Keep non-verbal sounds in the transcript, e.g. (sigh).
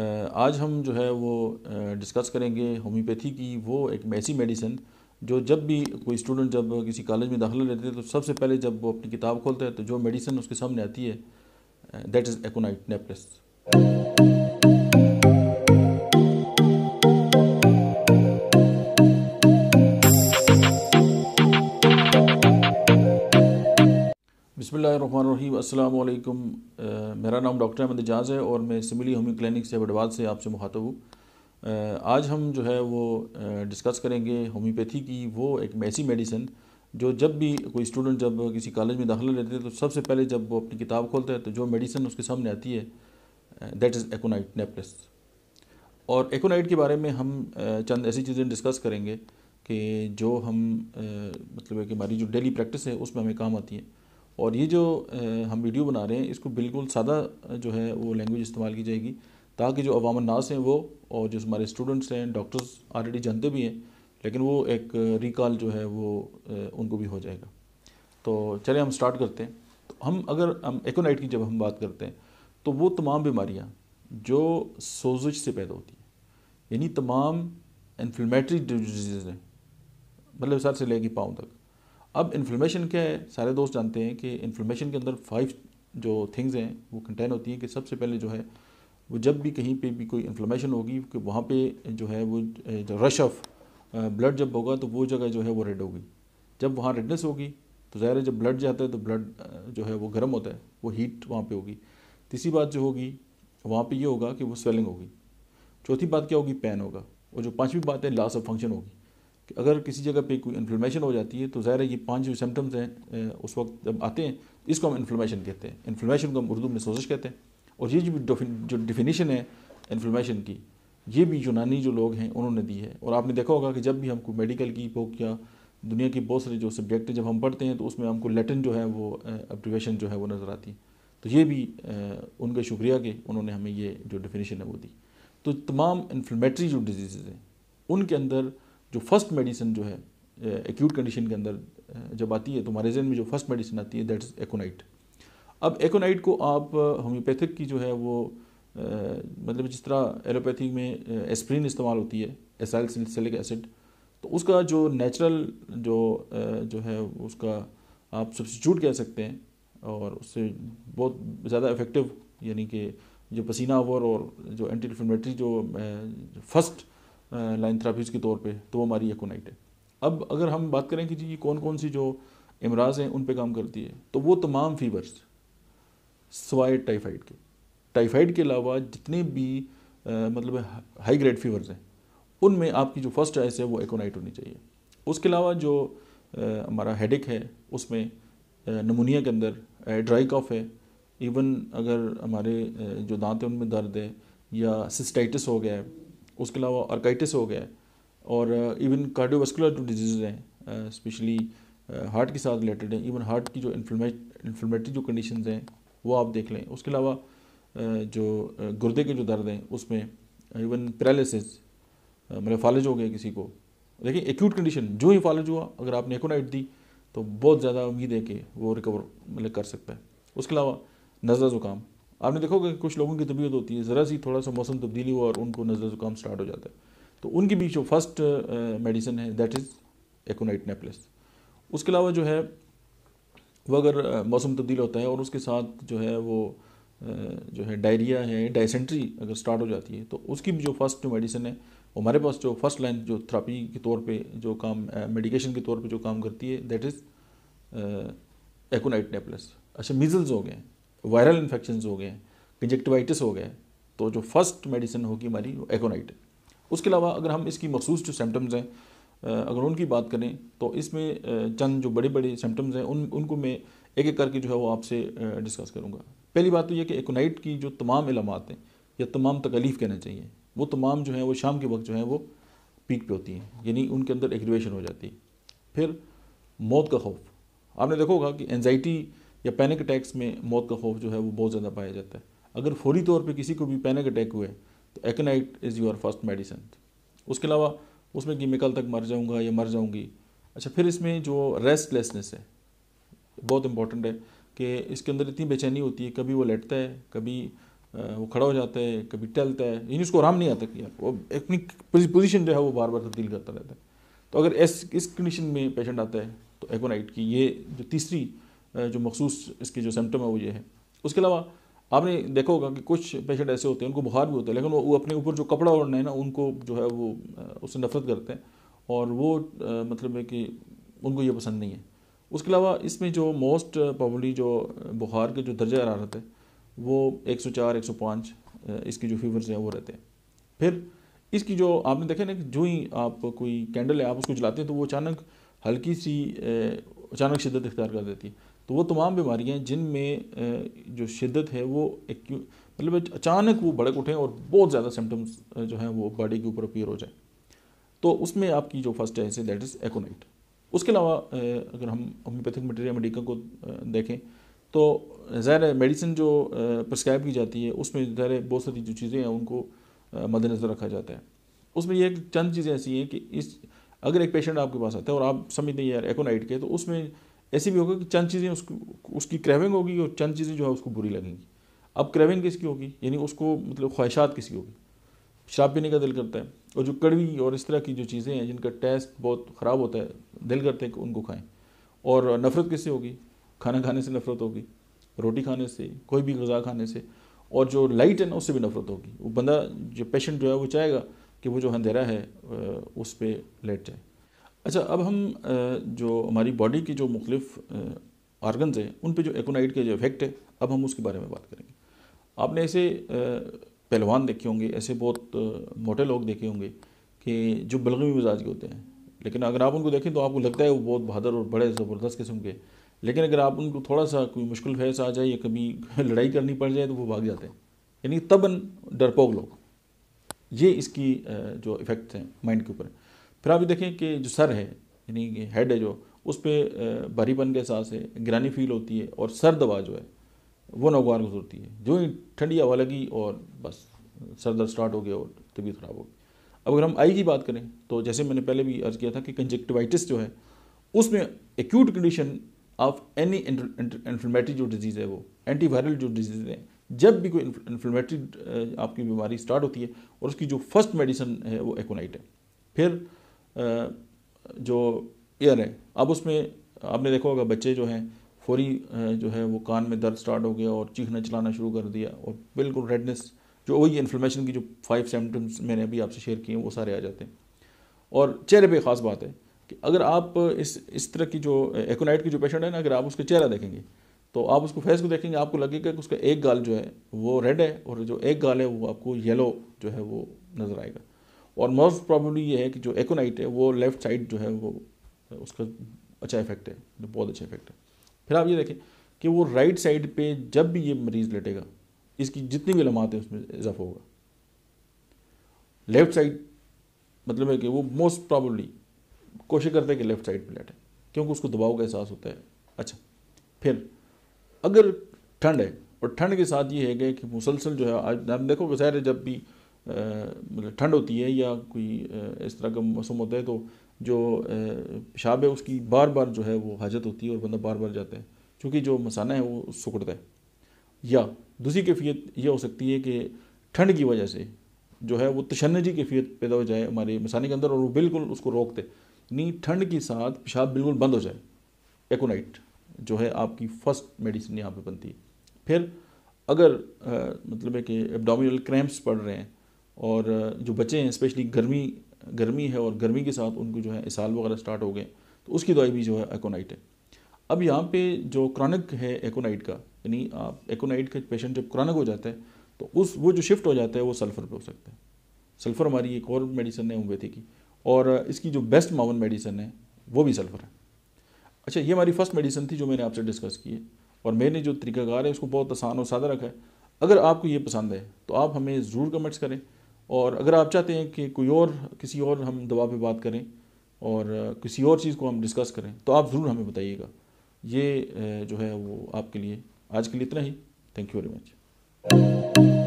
आज हम जो है वो डिस्कस करेंगे होम्योपैथी की वो एक ऐसी मेडिसिन जो जब भी कोई स्टूडेंट जब किसी कॉलेज में दाखिला लेते हैं तो सबसे पहले जब वो अपनी किताब खोलते हैं तो जो मेडिसिन उसके सामने आती है दैट इज़ एकोनाइट नेपलेस बसमीम मेरा नाम डॉक्टर अहमद एजाज़ है और मैं सिमिली होमी क्लिनिक से बडवाद से आपसे मुखातब हूँ आज हम जो है वो डिस्कस करेंगे होम्योपैथी की वो एक ऐसी मेडिसिन जो जब भी कोई स्टूडेंट जब किसी कॉलेज में दाखिला लेते हैं तो सबसे पहले जब वो अपनी किताब खोलता है तो जो मेडिसिन उसके सामने आती है दैट इज़ एकोनाइट नेपलेस और एकोनाइट के बारे में हम चंद ऐसी चीज़ें डिस्कस करेंगे कि जो हम मतलब है कि हमारी जो डेली प्रैक्टिस है उसमें हमें काम आती है और ये जो हम वीडियो बना रहे हैं इसको बिल्कुल सादा जो है वो लैंग्वेज इस्तेमाल की जाएगी ताकि जो अवाम नास हैं वो और जो हमारे स्टूडेंट्स हैं डॉक्टर्स ऑलरेडी जानते भी हैं लेकिन वो एक रिकॉल जो है वो उनको भी हो जाएगा तो चलें हम स्टार्ट करते हैं तो हम अगर हम एकोनाइट की जब हम बात करते हैं तो वो तमाम बीमारियाँ जो सोजिश से पैदा होती हैं यानी तमाम इन्फ्लेमेटरी डिजीज़ हैं मतलब सर से लेके पाँव तक अब इन्फ्लेमेशन क्या है सारे दोस्त जानते हैं कि इन्फ्लेमेशन के अंदर फाइव जो थिंग्स हैं वो कंटेन होती हैं कि सबसे पहले जो है वो जब भी कहीं पे भी कोई इन्फ्लेमेशन होगी कि वहाँ पे जो है वो रश ऑफ ब्लड जब होगा तो वो जगह जो है वो रेड होगी जब वहाँ रेडनेस होगी तो ज़ाहिर है जब ब्लड जाता है तो ब्लड जो है वो गर्म होता है वो हीट वहाँ पर होगी तीसरी बात जो होगी वहाँ पर ये होगा कि वो स्वेलिंग होगी चौथी बात क्या होगी पेन होगा और जो पाँचवीं बात है लॉस ऑफ फंक्शन होगी कि अगर किसी जगह पे कोई इन्फ्लेमेशन हो जाती है तो ज़ाहिर है ये पांच जो सिम्टम्स हैं उस वक्त जब आते हैं इसको हम इन्फ्लेमेशन कहते हैं इन्फ्लेमेशन को हम उर्दू में सोजिश कहते हैं और ये जो जो डिफिनीशन है इन्फ्लेमेशन की ये भी यूनानी जो लोग हैं उन्होंने दी है और आपने देखा होगा कि जब भी हमको मेडिकल की बुक या दुनिया की बहुत सारे जो सब्जेक्ट हैं जब हम पढ़ते हैं तो उसमें हमको लेटिन जो है वो अप्रिवेशन जो है वो नज़र आती है तो ये भी उनका शुक्रिया के उन्होंने हमें ये जो डिफिनीशन है वो दी तो तमाम इन्फ्लेमेटरी जो डिजीज़ हैं उनके अंदर जो फर्स्ट मेडिसिन जो है एक्यूट कंडीशन के अंदर जब आती है तो हमारे जहन में जो फर्स्ट मेडिसिन आती है दैट इज़ एकोनाइट अब एकोनाइट को आप होम्योपैथिक की जो है वो आ, मतलब जिस तरह एलोपैथी में एस्प्रिन इस्तेमाल होती है एसाइल सेलिक एसिड तो उसका जो नेचुरल जो जो है उसका आप सब्सिट्यूट कह सकते हैं और उससे बहुत ज़्यादा इफेक्टिव यानी कि जो पसीना ओवर और जो एंटी इन्फ्लेमेटरी जो फर्स्ट लाइन थेरापीज़ के तौर पे तो वो हमारी एकोनाइट है अब अगर हम बात करें कि जी ये कौन कौन सी जो इमराज हैं उन पर काम करती है तो वो तमाम फीवर्स सवाए टाइफाइड के टाइफाइड के अलावा जितने भी आ, मतलब हाई ग्रेड फीवर्स हैं उनमें आपकी जो फर्स्ट चॉइस है वो एकोनाइट होनी चाहिए उसके अलावा जो आ, हमारा हेडेक है उसमें नमूनिया के अंदर ड्राई कॉफ है इवन अगर हमारे जो दांत हैं उनमें दर्द है या सिस्टाइटिस हो गया है उसके अलावा आर्काइटिस हो गया और इवन कार्डियोवास्कुलर जो डिजीज़ हैं स्पेशली uh, हार्ट uh, के साथ रिलेटेड हैं इवन हार्ट की जो इन्फ्लेमेटरी जो कंडीशन हैं वो आप देख लें उसके अलावा uh, जो गुर्दे के जो दर्द हैं उसमें इवन पैरालिसिस मतलब फालिज हो गया किसी को देखिए एक्यूट कंडीशन जो ही फालिज हुआ अगर आपने एकोनाइट दी तो बहुत ज़्यादा उम्मीद है कि वो रिकवर मतलब कर सकता है उसके अलावा नज़ला ज़ुकाम आपने देखोगे कुछ लोगों की तबीयत होती है ज़रा सी थोड़ा सा मौसम तब्दीली हुआ और उनको नज़र ज़ुकाम स्टार्ट हो जाता है तो उनके बीच जो फर्स्ट मेडिसिन है दैट इज़ एकोनाइट नेपलेस उसके अलावा जो है वह अगर मौसम तब्दील होता है और उसके साथ जो है वो जो है डायरिया है डायसेंट्री अगर स्टार्ट हो जाती है तो उसकी भी जो फर्स्ट जो मेडिसिन है वो हमारे पास जो फर्स्ट लाइन जो थेरापी के तौर पे जो काम मेडिकेशन के तौर पे जो काम करती है दैट इज़ एकोनाइट नेपलस अच्छा मिजल्स हो गए वायरल इन्फेक्शन हो गए कंजेक्टिवाइटिस हो गए तो जो फर्स्ट मेडिसिन होगी हमारी एकोनाइट उसके अलावा अगर हम इसकी मखसूस जो सिम्टम्स हैं अगर उनकी बात करें तो इसमें चंद जो बड़े बड़े सिम्टम्स हैं उन उनको मैं एक एक करके जो है वो आपसे डिस्कस करूँगा पहली बात तो यह कि एकोनाइट की जो तमाम इलामत हैं या तमाम तकलीफ़ कहना चाहिए वो तमाम जो है वो शाम के वक्त जो है वो पीक पे होती हैं यानी उनके अंदर एग्रीवेशन हो जाती है फिर मौत का खौफ आपने देखा होगा कि एनजाइटी या पैनिक अटैक्स में मौत का खौफ जो है वो बहुत ज़्यादा पाया जाता है अगर फौरी तौर पर किसी को भी पैनिक अटैक हुए तो aconite is your first medicine उसके अलावा उसमें कि मैं कल तक मर जाऊँगा या मर जाऊँगी अच्छा फिर इसमें जो रेस्टलेसनेस है बहुत इंपॉर्टेंट है कि इसके अंदर इतनी बेचैनी होती है कभी वो लेटता है कभी वो खड़ा हो जाता है कभी टहलता है यानी उसको आराम नहीं आता कि यार वो अपनी पोजीशन जो है वो बार बार तब्दील करता रहता है तो अगर इस इस कंडीशन में पेशेंट आता है तो एकोनाइट की ये जो तीसरी जो मखसूस इसके जो सिम्टम है वो ये है उसके अलावा आपने देखा होगा कि कुछ पेशेंट ऐसे होते हैं उनको बुखार भी होता है लेकिन वो अपने ऊपर जो कपड़ा ओढ़ना है ना उनको जो है वो उससे नफरत करते हैं और वो मतलब है कि उनको ये पसंद नहीं है उसके अलावा इसमें जो मोस्ट पॉबली जो बुखार के जो दर्जा हरारत है वो 104 105 इसकी जो फीवर्स हैं वो रहते हैं फिर इसकी जो आपने देखा ना कि जो ही आप कोई कैंडल है आप उसको जलाते हैं तो वो अचानक हल्की सी अचानक शिद्दत इख्तियार कर देती है तो वो तमाम बीमारियाँ जिनमें जो शिद्दत है वो एक मतलब अचानक वो भड़क उठें और बहुत ज़्यादा सिम्टम्स जो हैं वो बॉडी के ऊपर अपीयर हो जाए तो उसमें आपकी जो फर्स्ट है दैट इज़ एकोनाइट उसके अलावा अगर हम होम्योपैथिक मटेरिया मेडिकल को देखें तो ज़ाहिर मेडिसिन जो प्रिस्क्राइब की जाती है उसमें ज़ाहिर बहुत सारी जो चीज़ें हैं उनको मद्देनज़र रखा जाता है उसमें ये चंद चीज़ें ऐसी हैं कि इस अगर एक पेशेंट आपके पास आता है और आप समझते हैं यार एकोनाइट के तो उसमें ऐसी भी होगा कि चंद चीज़ें उसको उसकी क्रेविंग होगी और चंद चीज़ें जो है उसको बुरी लगेंगी अब क्रेविंग किसकी होगी यानी उसको मतलब ख्वाहिशात किसकी होगी शराब पीने का दिल करता है और जो कड़वी और इस तरह की जो चीज़ें हैं जिनका टेस्ट बहुत ख़राब होता है दिल करते हैं कि उनको खाएं और नफ़रत किससे होगी खाना खाने से नफ़रत होगी रोटी खाने से कोई भी गज़ा खाने से और जो लाइट है ना उससे भी नफ़रत होगी वो बंदा जो पेशेंट जो है वो चाहेगा कि वो जो अंधेरा है उस पर लेट जाए अच्छा अब हम जो हमारी बॉडी की जो मुख्तफ आर्गन्स हैं उन पे जो एकोनाइट के जो इफेक्ट है अब हम उसके बारे में बात करेंगे आपने ऐसे पहलवान देखे होंगे ऐसे बहुत मोटे लोग देखे होंगे कि जो बलगमी मिजाज के होते हैं लेकिन अगर आप उनको देखें तो आपको लगता है वो बहुत बहादुर और बड़े ज़बरदस्त किस्म के लेकिन अगर आप उनको थोड़ा सा कोई मुश्किल फैस आ जाए या कभी (laughs) लड़ाई करनी पड़ जाए तो वो भाग जाते हैं यानी तबन डरपोक लोग ये इसकी जो इफ़ेक्ट हैं माइंड के ऊपर फिर आप देखें कि जो सर है यानी हेड है जो उस पर भारीपन के साथ से गिरानी फील होती है और सर दवा जो है वो नौगवार गुजरती है जो ही ठंडी हवा लगी और बस सर दर्द स्टार्ट हो गया और तबीयत ख़राब हो गई अब अगर हम आई की बात करें तो जैसे मैंने पहले भी अर्ज़ किया था कि कंजक्टिवाइटिस जो है उसमें acute condition of any inflammatory जो डिजीज़ है वो एंटीवायरल जो डिजीज़ है जब भी कोई इन्फ्लेमेटरी आपकी बीमारी स्टार्ट होती है और उसकी जो फर्स्ट मेडिसिन है वो एकोनाइट है फिर जो ईयर है अब उसमें आपने देखा होगा बच्चे जो हैं फौरी जो है वो कान में दर्द स्टार्ट हो गया और चीखना चलाना शुरू कर दिया और बिल्कुल रेडनेस जो वही इन्फ्लेमेशन की जो फाइव सिम्टम्स मैंने अभी आपसे शेयर किए हैं वो सारे आ जाते हैं और चेहरे पर ख़ास बात है कि अगर आप इस इस तरह की जो एकोनाइट की जो पेशेंट है ना अगर आप उसका चेहरा देखेंगे तो आप उसको फेस को देखेंगे आपको लगेगा कि उसका एक गाल जो है वो रेड है और जो एक गाल है वो आपको येलो जो है वो नज़र आएगा और मोस्ट प्रॉब्लली ये है कि जो एकोनाइट है वो लेफ्ट साइड जो है वो उसका अच्छा इफेक्ट है बहुत अच्छा इफेक्ट है फिर आप ये देखें कि वो राइट साइड पे जब भी ये मरीज़ लेटेगा इसकी जितनी भी लमात है उसमें इजाफा होगा लेफ़्ट साइड मतलब है कि वो मोस्ट प्रॉबली कोशिश करते हैं कि लेफ़्ट साइड पे लेटे क्योंकि उसको दबाव का एहसास होता है अच्छा फिर अगर ठंड है और ठंड के साथ ये है कि मुसलसल जो है आज हम देखो वैसे जब भी मतलब ठंड होती है या कोई इस तरह का मौसम होता है तो जो पेशाब है उसकी बार बार जो है वो हाजत होती है और बंदा बार बार जाता है क्योंकि जो मसाना है वो सुखड़ता है या दूसरी कैफियत यह हो सकती है कि ठंड की वजह से जो है वो तशनजी कैफियत पैदा हो जाए हमारे मसाने के अंदर और वो बिल्कुल उसको रोक दे यानी ठंड के साथ पेशाब बिल्कुल बंद हो जाए एकोनाइट जो है आपकी फ़र्स्ट मेडिसिन यहाँ पे बनती है फिर अगर आ, मतलब है कि एबडामिनल क्रैम्प्स पड़ रहे हैं और जो बच्चे हैं स्पेशली गर्मी गर्मी है और गर्मी के साथ उनको जो है इसाल वगैरह स्टार्ट हो गए तो उसकी दवाई भी जो है एकोनाइट है अब यहाँ पे जो क्रॉनिक है एकोनाइट का यानी आप एकोनाइट का पेशेंट जब क्रॉनिक हो जाता है तो उस वो जो शिफ्ट हो जाता है वो सल्फ़र पे हो सकता है सल्फ़र हमारी एक और मेडिसन है थी की और इसकी जो बेस्ट मावन मेडिसन है वो भी सल्फ़र है अच्छा ये हमारी फर्स्ट मेडिसन थी जो मैंने आपसे डिस्कस की है और मैंने जो तरीकाकार है उसको बहुत आसान और सादा रखा है अगर आपको ये पसंद है तो आप हमें ज़रूर कमेंट्स करें और अगर आप चाहते हैं कि कोई और किसी और हम दवा पे बात करें और किसी और चीज़ को हम डिस्कस करें तो आप ज़रूर हमें बताइएगा ये जो है वो आपके लिए आज के लिए इतना ही थैंक यू वेरी मच